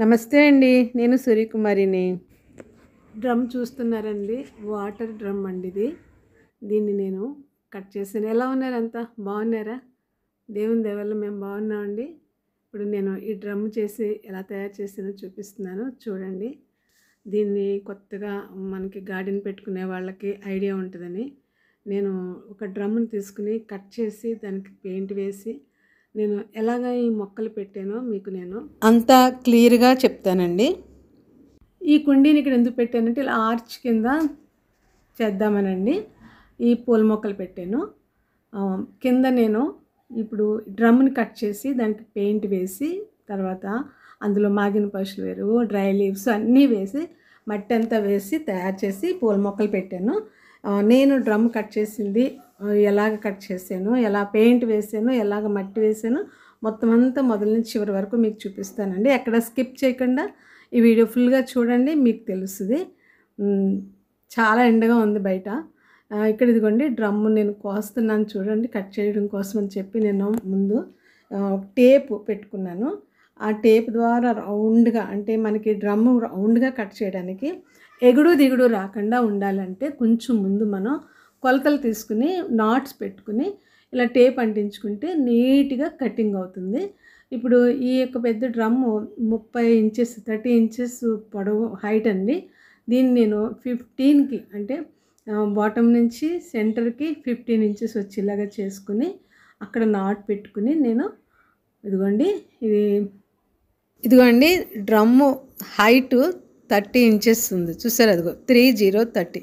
నమస్తే అండి నేను సూర్యకుమారిని డ్రమ్ చూస్తున్నారండి వాటర్ డ్రమ్ అండి ఇది దీన్ని నేను కట్ చేసాను ఎలా ఉన్నారంతా బాగున్నారా దేవుని దేవల్ల మేము బాగున్నామండి ఇప్పుడు నేను ఈ డ్రమ్ చేసి ఎలా తయారు చేసానో చూపిస్తున్నాను చూడండి దీన్ని కొత్తగా మనకి గార్డెన్ పెట్టుకునే వాళ్ళకి ఐడియా ఉంటుందని నేను ఒక డ్రమ్ను తీసుకుని కట్ చేసి దానికి పెయింట్ వేసి నేను ఎలాగ ఈ మొక్కలు పెట్టానో మీకు నేను అంతా క్లియర్గా చెప్తానండి ఈ కుండీని ఇక్కడ ఎందుకు పెట్టానంటే ఇలా ఆర్చ్ కింద చేద్దామనండి ఈ పూల మొక్కలు పెట్టాను కింద నేను ఇప్పుడు డ్రమ్ని కట్ చేసి దానికి పెయింట్ వేసి తర్వాత అందులో మాగిన పశువులు వేరు డ్రై లీవ్స్ అన్నీ వేసి మట్టి అంతా వేసి తయారు చేసి పూల మొక్కలు పెట్టాను నేను డ్రమ్ కట్ చేసింది ఎలాగ కట్ చేశాను ఎలా పెయింట్ వేసాను ఎలాగ మట్టి వేసాను మొత్తం అంతా మొదల నుంచి చివరి వరకు మీకు చూపిస్తానండి ఎక్కడ స్కిప్ చేయకుండా ఈ వీడియో ఫుల్గా చూడండి మీకు తెలుస్తుంది చాలా ఎండగా ఉంది బయట ఇక్కడ ఇదిగోండి డ్రమ్ము నేను కోస్తున్నాను చూడండి కట్ చేయడం కోసం అని చెప్పి నేను ముందు టేప్ పెట్టుకున్నాను ఆ టేప్ ద్వారా రౌండ్గా అంటే మనకి డ్రమ్ము రౌండ్గా కట్ చేయడానికి ఎగుడు దిగుడు రాకుండా ఉండాలంటే కొంచెం ముందు మనం కొలతలు తీసుకుని నాట్స్ పెట్టుకుని ఇలా టేప్ అంటించుకుంటే నీట్గా కటింగ్ అవుతుంది ఇప్పుడు ఈ యొక్క పెద్ద డ్రమ్ము ముప్పై ఇంచెస్ థర్టీ ఇంచెస్ పొడవు హైట్ అండి దీన్ని నేను ఫిఫ్టీన్కి అంటే బాటమ్ నుంచి సెంటర్కి ఫిఫ్టీన్ ఇంచెస్ వచ్చేలాగా చేసుకుని అక్కడ నాట్ పెట్టుకుని నేను ఇదిగోండి ఇది ఇదిగోండి డ్రమ్ము హైటు థర్టీ ఇంచెస్ ఉంది చూసారు అదిగో త్రీ జీరో థర్టీ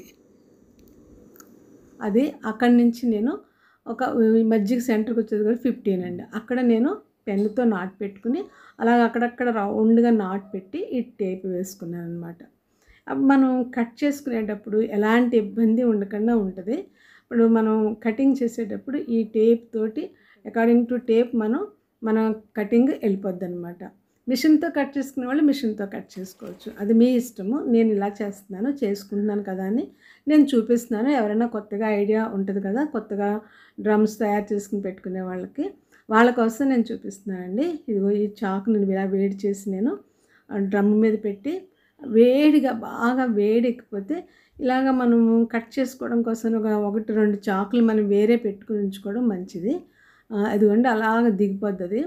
అది అక్కడి నుంచి నేను ఒక మజ్జిగ సెంటర్కి వచ్చేది కూడా ఫిఫ్టీన్ అండి అక్కడ నేను పెన్నుతో నాటు పెట్టుకుని అలాగ అక్కడక్కడ రౌండ్గా నాటు పెట్టి ఈ టేప్ వేసుకున్నాను అనమాట మనం కట్ చేసుకునేటప్పుడు ఎలాంటి ఇబ్బంది ఉండకుండా ఉంటుంది ఇప్పుడు మనం కటింగ్ చేసేటప్పుడు ఈ టేప్ తోటి అకార్డింగ్ టు టేప్ మనం మన కటింగ్ వెళ్ళిపోద్ది అనమాట మిషన్తో కట్ చేసుకునే వాళ్ళు మిషన్తో కట్ చేసుకోవచ్చు అది మీ ఇష్టము నేను ఇలా చేస్తున్నాను చేసుకుంటున్నాను కదా అని నేను చూపిస్తున్నాను ఎవరైనా కొత్తగా ఐడియా ఉంటుంది కదా కొత్తగా డ్రమ్స్ తయారు చేసుకుని పెట్టుకునే వాళ్ళకి వాళ్ళ కోసం నేను చూపిస్తున్నానండి ఇదిగో ఈ చాకుని ఇలా వేడి చేసి నేను డ్రమ్ మీద పెట్టి వేడిగా బాగా వేడి ఎక్కిపోతే ఇలాగ మనము కట్ చేసుకోవడం కోసం ఒక ఒకటి రెండు చాకులు మనం వేరే పెట్టుకుని ఉంచుకోవడం మంచిది అదిగోండి అలాగ దిగిపోద్ది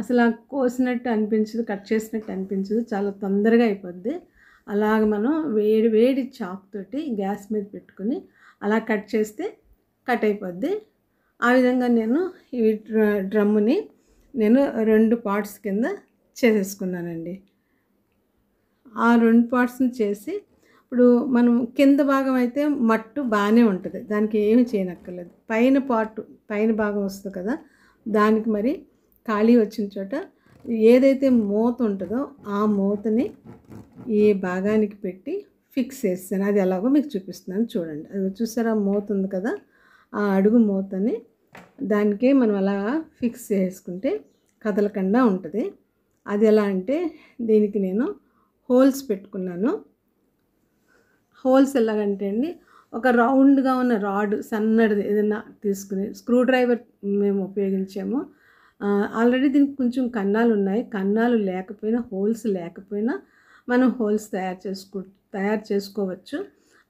అసలు కోసినట్టు అనిపించదు కట్ చేసినట్టు అనిపించదు చాలా తొందరగా అయిపోద్ది అలాగ మనం వేడి వేడి చాక్ తోటి గ్యాస్ మీద పెట్టుకుని అలా కట్ చేస్తే కట్ అయిపోద్ది ఆ విధంగా నేను ఈ డ్రమ్ముని నేను రెండు పార్ట్స్ కింద చేసేసుకున్నానండి ఆ రెండు పార్ట్స్ని చేసి ఇప్పుడు మనం కింద భాగం అయితే మట్టు బాగానే ఉంటుంది దానికి ఏమి చేయనక్కర్లేదు పైన పార్ట్ పైన భాగం వస్తుంది కదా దానికి మరి ఖాళీ వచ్చిన చోట ఏదైతే మూత ఉంటుందో ఆ మూతని ఈ భాగానికి పెట్టి ఫిక్స్ చేస్తాను అది ఎలాగో మీకు చూపిస్తున్నాను చూడండి అది చూసారా మూత ఉంది కదా ఆ అడుగు మూతని దానికే మనం అలా ఫిక్స్ చేసుకుంటే కదలకుండా ఉంటుంది అది ఎలా అంటే దీనికి నేను హోల్స్ పెట్టుకున్నాను హోల్స్ ఎలాగంటే అండి ఒక రౌండ్గా ఉన్న రాడ్ సన్నడిది ఏదైనా తీసుకుని స్క్రూ డ్రైవర్ మేము ఉపయోగించాము ఆల్రెడీ దీనికి కొంచెం కన్నాలు ఉన్నాయి కన్నాలు లేకపోయినా హోల్స్ లేకపోయినా మనం హోల్స్ తయారు చేసుకో తయారు చేసుకోవచ్చు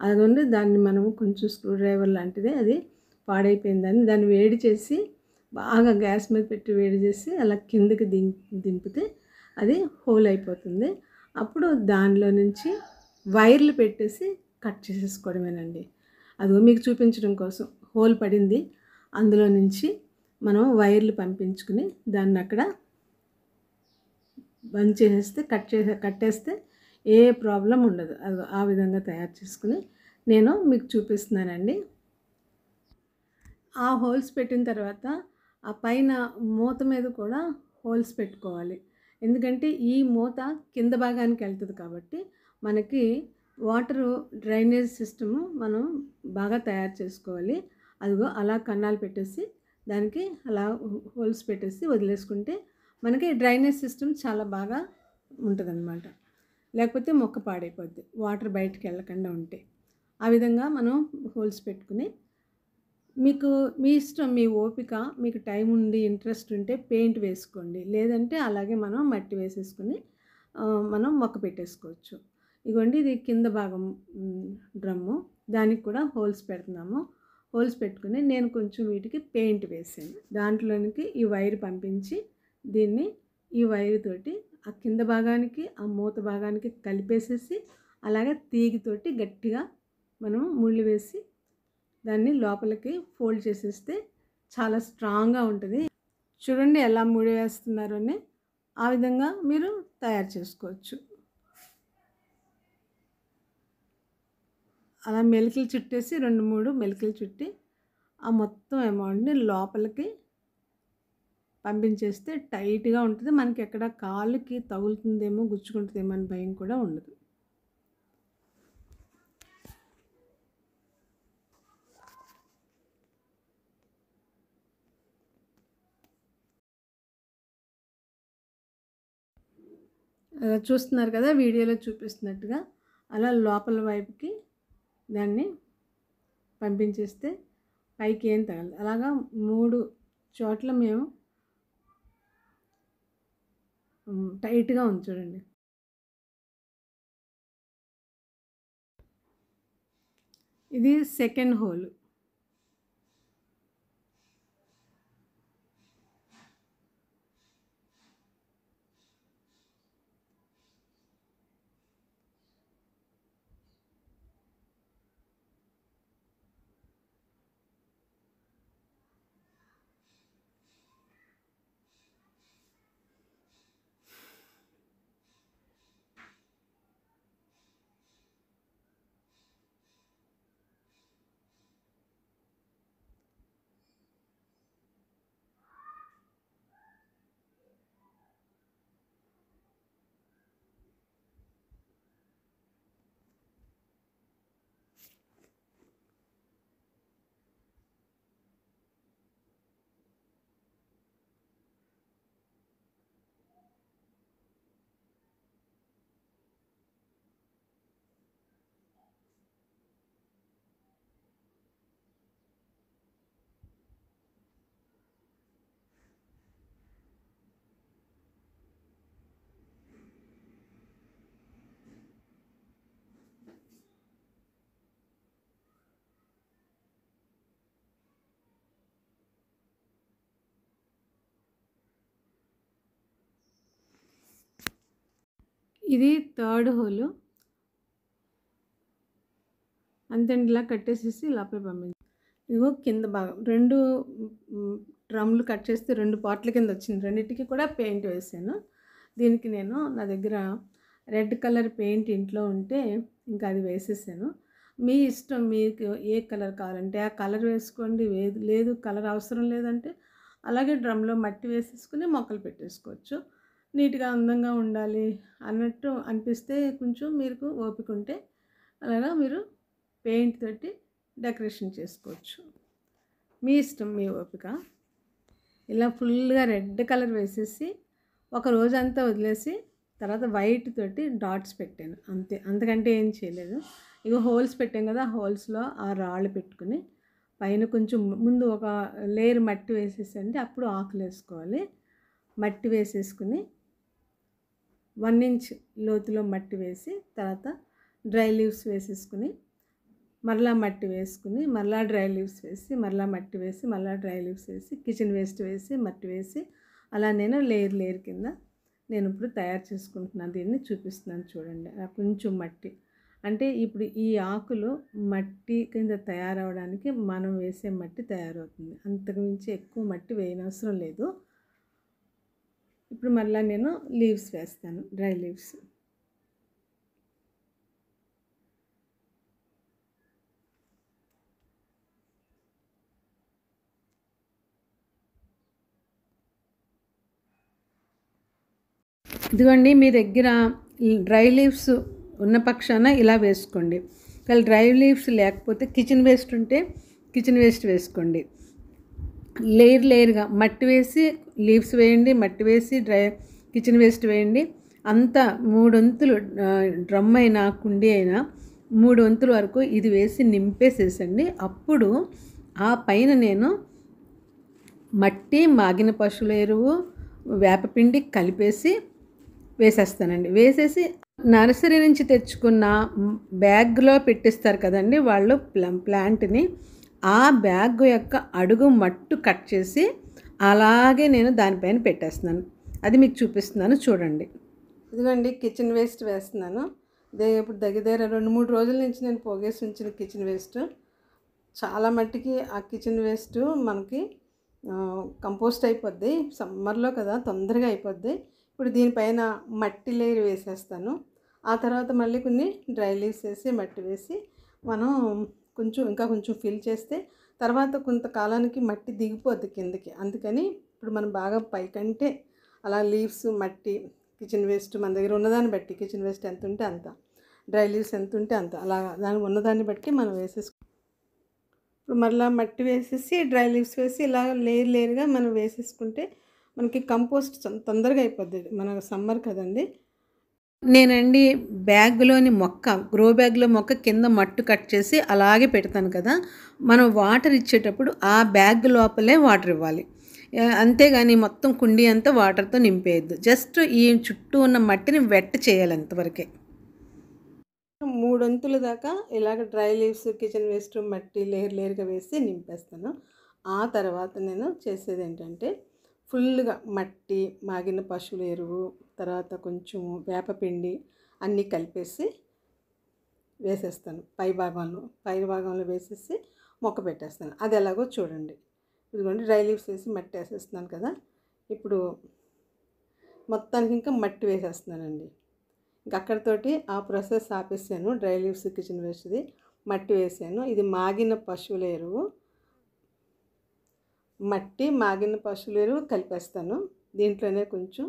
అదండి దాన్ని మనం కొంచెం స్క్రూ డ్రైవర్ లాంటిదే అది పాడైపోయిందని దాన్ని వేడి చేసి బాగా గ్యాస్ మీద పెట్టి వేడి చేసి అలా కిందకి దిం దింపితే అది హోల్ అయిపోతుంది అప్పుడు దానిలో నుంచి వైర్లు పెట్టేసి కట్ చేసేసుకోవడమేనండి అదిగో మీకు చూపించడం కోసం హోల్ పడింది అందులో నుంచి మనం వైర్లు పంపించుకుని దాన్ని అక్కడ బంద్ చేసేస్తే కట్ చేసే కట్టేస్తే ఏ ప్రాబ్లం ఉండదు అది ఆ విధంగా తయారు చేసుకుని నేను మీకు చూపిస్తున్నానండి ఆ హోల్స్ పెట్టిన తర్వాత ఆ పైన మూత మీద కూడా హోల్స్ పెట్టుకోవాలి ఎందుకంటే ఈ మూత కింద భాగానికి వెళ్తుంది కాబట్టి మనకి వాటరు డ్రైనేజ్ సిస్టము మనం బాగా తయారు చేసుకోవాలి అదిగో అలా కన్నాలు పెట్టేసి దానికి అలా హోల్స్ పెట్టేసి వదిలేసుకుంటే మనకి డ్రైనేజ్ సిస్టమ్ చాలా బాగా ఉంటుందన్నమాట లేకపోతే మొక్క పాడైపోద్ది వాటర్ బయటకు వెళ్ళకుండా ఉంటే ఆ విధంగా మనం హోల్స్ పెట్టుకుని మీకు మీ ఇష్టం మీ ఓపిక మీకు టైం ఉండి ఇంట్రెస్ట్ ఉంటే పెయింట్ వేసుకోండి లేదంటే అలాగే మనం మట్టి వేసేసుకుని మనం మొక్క పెట్టేసుకోవచ్చు ఇగోండి ఇది కింద భాగం డ్రమ్ము దానికి కూడా హోల్స్ పెడుతున్నాము హోల్స్ పెట్టుకుని నేను కొంచెం వీటికి పెయింట్ వేసాను దాంట్లోనికి ఈ వైర్ పంపించి దీన్ని ఈ వైర్ తోటి ఆ కింద భాగానికి ఆ మూత భాగానికి కలిపేసేసి అలాగే తీగితోటి గట్టిగా మనం ముళ్ళు వేసి దాన్ని లోపలికి ఫోల్డ్ చేసేస్తే చాలా స్ట్రాంగ్గా ఉంటుంది చూడండి ఎలా ముడి వేస్తున్నారు అని ఆ విధంగా మీరు తయారు చేసుకోవచ్చు అలా మెలికలు చుట్టేసి రెండు మూడు మెలికలు చుట్టి ఆ మొత్తం అమౌంట్ని లోపలికి పంపించేస్తే టైట్గా ఉంటుంది మనకి ఎక్కడ కాలుకి తగులుతుందేమో గుచ్చుకుంటుందేమో అని భయం కూడా ఉండదు చూస్తున్నారు కదా వీడియోలో చూపిస్తున్నట్టుగా అలా లోపల వైపుకి దాన్ని పంపించేస్తే పైకి ఏం తగలదు అలాగా మూడు చోట్ల మేము టైట్గా ఉంది చూడండి ఇది సెకండ్ హోల్ ఇది థర్డ్ హోల్ అంతేండి ఇలా కట్టేసేసి లోపల పంపించి ఇదిగో కింద భాగం రెండు డ్రమ్లు కట్ చేస్తే రెండు పార్ట్ల కింద వచ్చింది రెండింటికి కూడా పెయింట్ వేసాను దీనికి నేను నా దగ్గర రెడ్ కలర్ పెయింట్ ఇంట్లో ఉంటే ఇంకా అది వేసేసాను మీ ఇష్టం మీకు ఏ కలర్ కావాలంటే ఆ కలర్ వేసుకోండి లేదు కలర్ అవసరం లేదంటే అలాగే డ్రమ్లో మట్టి వేసేసుకుని మొక్కలు పెట్టేసుకోవచ్చు నీట్గా అందంగా ఉండాలి అన్నట్టు అనిపిస్తే కొంచెం మీకు ఓపిక ఉంటే అలాగా మీరు పెయింట్ తోటి డెకరేషన్ చేసుకోవచ్చు మీ ఇష్టం మీ ఓపిక ఇలా ఫుల్గా రెడ్ కలర్ వేసేసి ఒక రోజంతా వదిలేసి తర్వాత వైట్ తోటి డాట్స్ పెట్టాను అంతే అంతకంటే ఏం చేయలేదు ఇక హోల్స్ పెట్టాం కదా హోల్స్లో ఆ రాళ్ళు పెట్టుకుని పైన కొంచెం ముందు ఒక లేయర్ మట్టి వేసేసి అంటే అప్పుడు ఆకులు వేసుకోవాలి మట్టి వేసేసుకుని వన్ ఇంచ్ లోతులో మట్టి వేసి తర్వాత డ్రై లీవ్స్ వేసేసుకుని మరలా మట్టి వేసుకుని మరలా డ్రై లీవ్స్ వేసి మరలా మట్టి వేసి మరలా డ్రై లీవ్స్ వేసి కిచెన్ వేస్ట్ వేసి మట్టి వేసి అలా నేను లేయర్ లేయర్ కింద నేను ఇప్పుడు తయారు చేసుకుంటున్నాను దీన్ని చూపిస్తున్నాను చూడండి కొంచెం మట్టి అంటే ఇప్పుడు ఈ ఆకులు మట్టి కింద తయారవడానికి మనం వేసే మట్టి తయారవుతుంది అంతకుమించి ఎక్కువ మట్టి వేయనవసరం లేదు ఇప్పుడు మళ్ళీ నేను లీవ్స్ వేస్తాను డ్రై లీవ్స్ ఇదిగోండి మీ దగ్గర డ్రై లీవ్స్ ఉన్న పక్షాన ఇలా వేసుకోండి ఒకవేళ డ్రై లీవ్స్ లేకపోతే కిచెన్ వేస్ట్ ఉంటే కిచెన్ వేస్ట్ వేసుకోండి లేయర్ లేయర్గా మట్టి వేసి లీవ్స్ వేయండి మట్టి వేసి డ్రై కిచెన్ వేస్ట్ వేయండి అంత మూడొంతులు డ్రమ్ అయినా కుండి అయినా మూడు వంతుల వరకు ఇది వేసి నింపేసేసండి అప్పుడు ఆ పైన నేను మట్టి మాగిన పశువుల ఎరువు వేపపిండి కలిపేసి వేసేస్తానండి వేసేసి నర్సరీ నుంచి తెచ్చుకున్న బ్యాగ్లో పెట్టిస్తారు కదండి వాళ్ళు ప్లాంట్ని ఆ బ్యాగ్ యొక్క అడుగు మట్టు కట్ చేసి అలాగే నేను దానిపైన పెట్టేస్తున్నాను అది మీకు చూపిస్తున్నాను చూడండి ఇదిగోండి కిచెన్ వేస్ట్ వేస్తున్నాను ఇదే ఇప్పుడు దగ్గర రెండు మూడు రోజుల నుంచి నేను పోగేసి ఉంచిన కిచెన్ వేస్ట్ చాలా మట్టికి ఆ కిచెన్ వేస్ట్ మనకి కంపోస్ట్ అయిపోద్ది సమ్మర్లో కదా తొందరగా అయిపోద్ది ఇప్పుడు దీనిపైన మట్టి లేయర్ వేసేస్తాను ఆ తర్వాత మళ్ళీ కొన్ని డ్రై లీవ్స్ వేసి మట్టి వేసి మనం కొంచెం ఇంకా కొంచెం ఫిల్ చేస్తే తర్వాత కొంతకాలానికి మట్టి దిగిపోద్ది కిందకి అందుకని ఇప్పుడు మనం బాగా పైకంటే అలా లీవ్స్ మట్టి కిచెన్ వేస్ట్ మన దగ్గర ఉన్నదాన్ని బట్టి కిచెన్ వేస్ట్ ఎంత ఉంటే అంత డ్రై లీవ్స్ ఎంత ఉంటే అంత అలా దాని ఉన్నదాన్ని బట్టి మనం వేసేసుకు ఇప్పుడు మళ్ళీ మట్టి వేసేసి డ్రై లీవ్స్ వేసి ఇలా లేయర్ లేయర్గా మనం వేసేసుకుంటే మనకి కంపోస్ట్ తొందరగా అయిపోద్ది మన సమ్మర్ కదండి నేనండి బ్యాగ్లోని మొక్క గ్రో బ్యాగ్లో మొక్క కింద మట్టు కట్ చేసి అలాగే పెడతాను కదా మనం వాటర్ ఇచ్చేటప్పుడు ఆ బ్యాగ్ లోపలే వాటర్ ఇవ్వాలి అంతేగాని మొత్తం కుండీ అంతా వాటర్తో నింపేయద్దు జస్ట్ ఈ చుట్టూ ఉన్న మట్టిని వెట్ చేయాలి అంతవరకే మూడొంతుల దాకా ఇలాగ డ్రై లీవ్స్ కిచెన్ వేస్ట్ మట్టి లేయర్ లేయర్గా వేసి నింపేస్తాను ఆ తర్వాత నేను చేసేది ఏంటంటే ఫుల్గా మట్టి మాగిన పశువుల ఎరువు తర్వాత కొంచెం వేపపిండి అన్నీ కలిపేసి వేసేస్తాను పై భాగంలో పై భాగంలో వేసేసి మొక్క పెట్టేస్తాను అది ఎలాగో చూడండి ఇదిగోండి డ్రై లీవ్స్ వేసి మట్టి వేసేస్తున్నాను కదా ఇప్పుడు మొత్తానికి ఇంకా మట్టి వేసేస్తున్నానండి ఇంక అక్కడితోటి ఆ ప్రాసెస్ ఆపేసాను డ్రై లీవ్స్ కిచెన్ వేసేది మట్టి వేసాను ఇది మాగిన పశువుల ఎరువు మట్టి మాగిన పశువుల ఎరువు కలిపేస్తాను దీంట్లోనే కొంచెం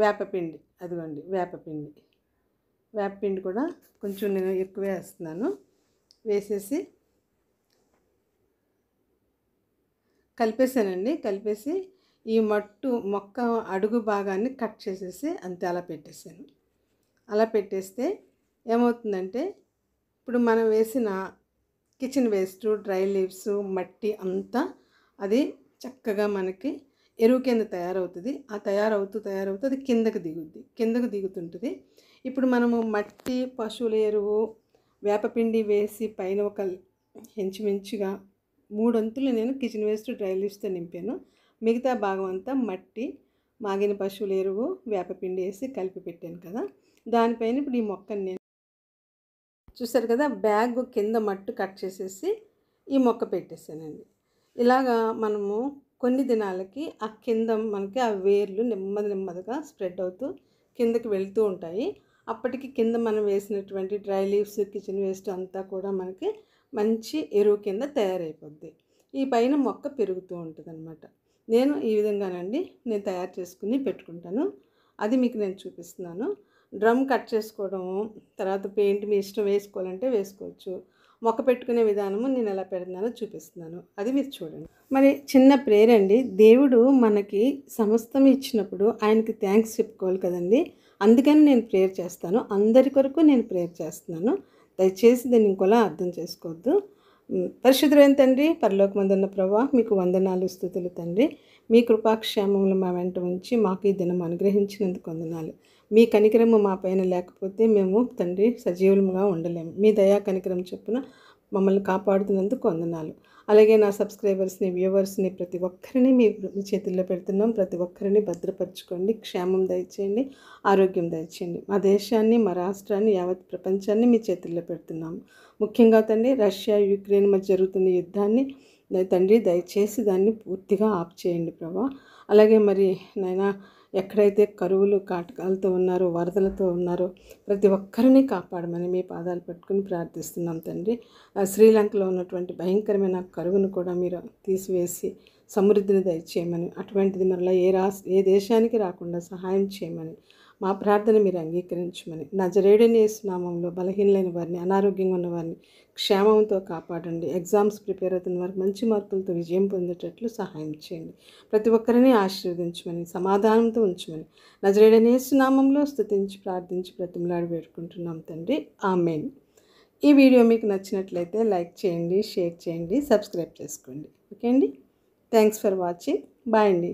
వేపపిండి అదిగోండి వేపపిండి వేపపిండి కూడా కొంచెం నేను ఎక్కువ వేస్తున్నాను వేసేసి కలిపేసానండి కలిపేసి ఈ మట్టు మొక్క అడుగు భాగాన్ని కట్ చేసేసి అంతే అలా పెట్టేసాను అలా పెట్టేస్తే ఏమవుతుందంటే ఇప్పుడు మనం వేసిన కిచెన్ వేస్ట్ డ్రై లీవ్స్ మట్టి అంతా అది చక్కగా మనకి ఎరువు కింద తయారవుతుంది ఆ తయారవుతూ తయారవుతూ అది కిందకు దిగుద్ది కిందకు దిగుతుంటుంది ఇప్పుడు మనము మట్టి పశువుల ఎరువు వేపపిండి వేసి పైన ఒక ఇంచుమించుగా మూడంతులు నేను కిచెన్ వేస్ట్ డ్రై లీవ్స్తో నింపాను మిగతా భాగం అంతా మట్టి మాగిన పశువుల ఎరువు వేపపిండి వేసి కలిపి పెట్టాను కదా దానిపైన ఇప్పుడు ఈ మొక్కని నేను చూసారు కదా బ్యాగ్ కింద మట్టు కట్ చేసేసి ఈ మొక్క పెట్టేసానండి ఇలాగా మనము కొన్ని దినాలకి ఆ కింద మనకి ఆ వేర్లు నెమ్మది నెమ్మదిగా స్ప్రెడ్ అవుతూ కిందకి వెళ్తూ ఉంటాయి అప్పటికి కింద మనం వేసినటువంటి డ్రై లీవ్స్ కిచెన్ వేస్ట్ అంతా కూడా మనకి మంచి ఎరువు కింద తయారైపోద్ది ఈ పైన మొక్క పెరుగుతూ ఉంటుంది అనమాట నేను ఈ విధంగానండి నేను తయారు చేసుకుని పెట్టుకుంటాను అది మీకు నేను చూపిస్తున్నాను డ్రమ్ కట్ చేసుకోవడము తర్వాత పెయింట్ మీ ఇష్టం వేసుకోవాలంటే వేసుకోవచ్చు మొక్క పెట్టుకునే విధానము నేను ఎలా పెడుతున్నానో చూపిస్తున్నాను అది మీరు చూడండి మరి చిన్న ప్రేయర్ అండి దేవుడు మనకి సమస్తం ఇచ్చినప్పుడు ఆయనకి థ్యాంక్స్ చెప్పుకోవాలి కదండి అందుకని నేను ప్రేయర్ చేస్తాను అందరి కొరకు నేను ప్రేయర్ చేస్తున్నాను దయచేసి దీన్ని ఇంకోలా అర్థం చేసుకోవద్దు పరిశుద్ధులైన తండ్రి ఉన్న ప్రభా మీకు వందనాలు స్థుతులు తండ్రి మీ కృపాక్షేమములు మా వెంట ఉంచి మాకు ఈ దినం అనుగ్రహించినందుకు వందనాలు మీ కనికరము మా పైన లేకపోతే మేము తండ్రి సజీవులుగా ఉండలేము మీ దయా కనికరం చొప్పున మమ్మల్ని కాపాడుతున్నందుకు అందనాలు అలాగే నా సబ్స్క్రైబర్స్ని వ్యూవర్స్ని ప్రతి ఒక్కరిని మీ చేతుల్లో పెడుతున్నాం ప్రతి ఒక్కరిని భద్రపరచుకోండి క్షేమం దయచేయండి ఆరోగ్యం దయచేయండి మా దేశాన్ని మా రాష్ట్రాన్ని యావత్ ప్రపంచాన్ని మీ చేతుల్లో పెడుతున్నాము ముఖ్యంగా తండ్రి రష్యా యుక్రెయిన్ మధ్య జరుగుతున్న యుద్ధాన్ని తండ్రి దయచేసి దాన్ని పూర్తిగా ఆప్ చేయండి ప్రభా అలాగే మరి నాయన ఎక్కడైతే కరువులు కాటకాలతో ఉన్నారో వరదలతో ఉన్నారో ప్రతి ఒక్కరిని కాపాడమని మీ పాదాలు పెట్టుకుని ప్రార్థిస్తున్నాం తండ్రి శ్రీలంకలో ఉన్నటువంటి భయంకరమైన కరువును కూడా మీరు తీసివేసి సమృద్ధిని దయచేయమని అటువంటిది మరలా ఏ రాష్ట్ర ఏ దేశానికి రాకుండా సహాయం చేయమని మా ప్రార్థన మీరు అంగీకరించమని జరేడని నామంలో బలహీనలైన వారిని అనారోగ్యంగా ఉన్న వారిని క్షేమంతో కాపాడండి ఎగ్జామ్స్ ప్రిపేర్ అవుతున్న వారికి మంచి మార్కులతో విజయం పొందేటట్లు సహాయం చేయండి ప్రతి ఒక్కరిని ఆశీర్వదించమని సమాధానంతో ఉంచమని నజరేడనేసు నామంలో స్థుతించి ప్రార్థించి బ్రతిమలాడి వేడుకుంటున్నాం తండ్రి ఆ మెయిన్ ఈ వీడియో మీకు నచ్చినట్లయితే లైక్ చేయండి షేర్ చేయండి సబ్స్క్రైబ్ చేసుకోండి ఓకే అండి థ్యాంక్స్ ఫర్ వాచింగ్ బాయ్ అండి